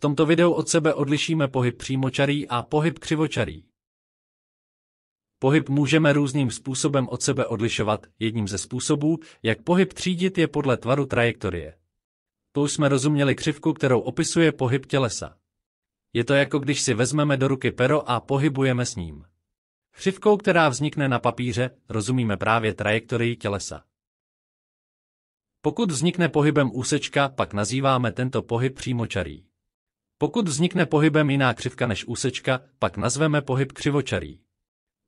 tomto videu od sebe odlišíme pohyb přímočarý a pohyb křivočarý. Pohyb můžeme různým způsobem od sebe odlišovat, jedním ze způsobů, jak pohyb třídit je podle tvaru trajektorie. To už jsme rozuměli křivku, kterou opisuje pohyb tělesa. Je to jako když si vezmeme do ruky pero a pohybujeme s ním. Křivkou, která vznikne na papíře, rozumíme právě trajektorii tělesa. Pokud vznikne pohybem úsečka, pak nazýváme tento pohyb přímočarý. Pokud vznikne pohybem jiná křivka než úsečka, pak nazveme pohyb křivočarý.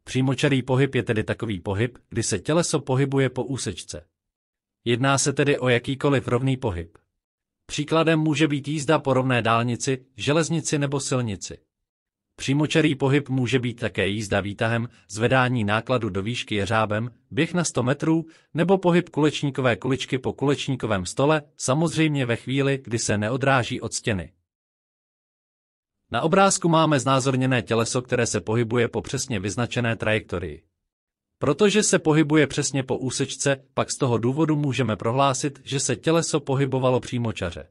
Přímočarý pohyb je tedy takový pohyb, kdy se těleso pohybuje po úsečce. Jedná se tedy o jakýkoliv rovný pohyb. Příkladem může být jízda po rovné dálnici, železnici nebo silnici. Přímočarý pohyb může být také jízda výtahem, zvedání nákladu do výšky jeřábem, běh na 100 metrů nebo pohyb kulečníkové kuličky po kulečníkovém stole, samozřejmě ve chvíli, kdy se neodráží od stěny. Na obrázku máme znázorněné těleso, které se pohybuje po přesně vyznačené trajektorii. Protože se pohybuje přesně po úsečce, pak z toho důvodu můžeme prohlásit, že se těleso pohybovalo přímočaře.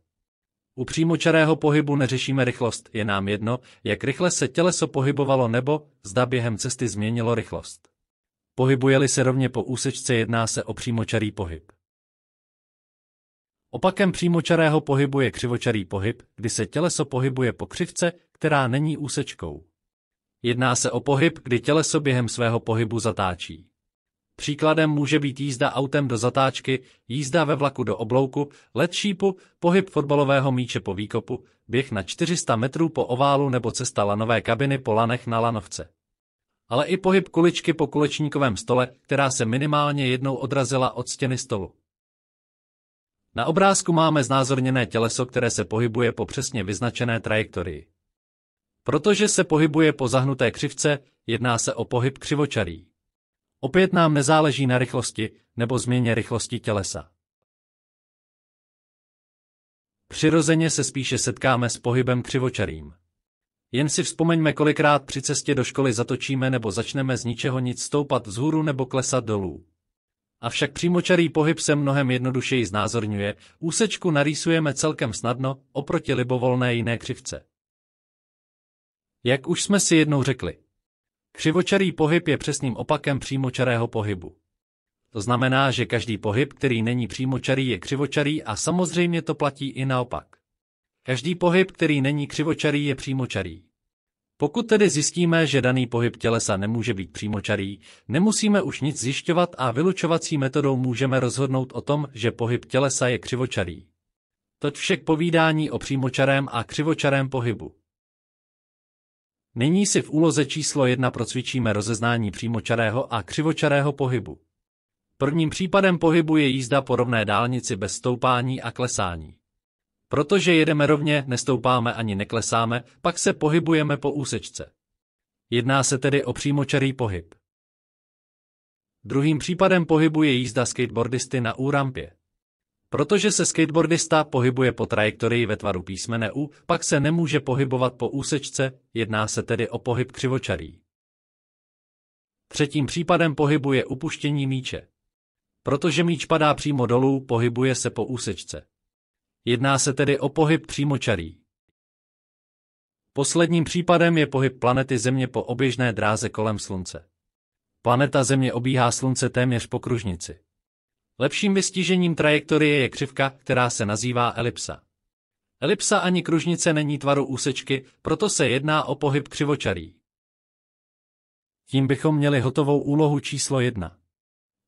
U přímočarého pohybu neřešíme rychlost, je nám jedno, jak rychle se těleso pohybovalo nebo zda během cesty změnilo rychlost. Pohybuje-li se rovně po úsečce, jedná se o přímočarý pohyb. Opakem přímočarého pohybu je křivočarý pohyb, kdy se těleso pohybuje po křivce, která není úsečkou. Jedná se o pohyb, kdy těleso během svého pohybu zatáčí. Příkladem může být jízda autem do zatáčky, jízda ve vlaku do oblouku, let šípu, pohyb fotbalového míče po výkopu, běh na 400 metrů po oválu nebo cesta lanové kabiny po lanech na lanovce. Ale i pohyb kuličky po kulečníkovém stole, která se minimálně jednou odrazila od stěny stolu. Na obrázku máme znázorněné těleso, které se pohybuje po přesně vyznačené trajektorii. Protože se pohybuje po zahnuté křivce, jedná se o pohyb křivočarý. Opět nám nezáleží na rychlosti nebo změně rychlosti tělesa. Přirozeně se spíše setkáme s pohybem křivočarým. Jen si vzpomeňme, kolikrát při cestě do školy zatočíme nebo začneme z ničeho nic stoupat vzhůru nebo klesat dolů. Avšak přímočarý pohyb se mnohem jednodušeji znázorňuje, úsečku narýsujeme celkem snadno oproti libovolné jiné křivce. Jak už jsme si jednou řekli, křivočarý pohyb je přesným opakem přímočarého pohybu. To znamená, že každý pohyb, který není přímočarý, je křivočarý a samozřejmě to platí i naopak. Každý pohyb, který není křivočarý, je přímočarý. Pokud tedy zjistíme, že daný pohyb tělesa nemůže být přímočarý, nemusíme už nic zjišťovat a vylučovací metodou můžeme rozhodnout o tom, že pohyb tělesa je křivočarý. Toť však povídání o přímočarém a křivočarém pohybu. Nyní si v úloze číslo 1 procvičíme rozeznání přímočarého a křivočarého pohybu. Prvním případem pohybu je jízda po rovné dálnici bez stoupání a klesání. Protože jedeme rovně, nestoupáme ani neklesáme, pak se pohybujeme po úsečce. Jedná se tedy o přímočarý pohyb. Druhým případem pohybu je jízda skateboardisty na úrampě. Protože se skateboardista pohybuje po trajektorii ve tvaru písmene U, pak se nemůže pohybovat po úsečce, jedná se tedy o pohyb křivočarý. Třetím případem pohybu je upuštění míče. Protože míč padá přímo dolů, pohybuje se po úsečce. Jedná se tedy o pohyb přímočarý. Posledním případem je pohyb planety Země po oběžné dráze kolem Slunce. Planeta Země obíhá Slunce téměř po kružnici. Lepším vystížením trajektorie je křivka, která se nazývá elipsa. Elipsa ani kružnice není tvaru úsečky, proto se jedná o pohyb křivočarý. Tím bychom měli hotovou úlohu číslo 1.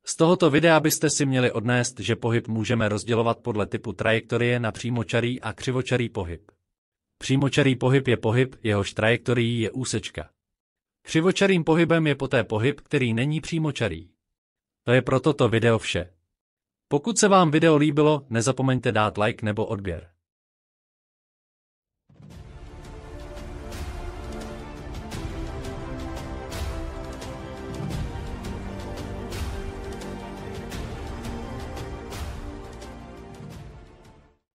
Z tohoto videa byste si měli odnést, že pohyb můžeme rozdělovat podle typu trajektorie na přímočarý a křivočarý pohyb. Přímočarý pohyb je pohyb, jehož trajektorií je úsečka. Křivočarým pohybem je poté pohyb, který není přímočarý. To je pro toto video vše. Pokud se vám video líbilo, nezapomeňte dát like nebo odběr.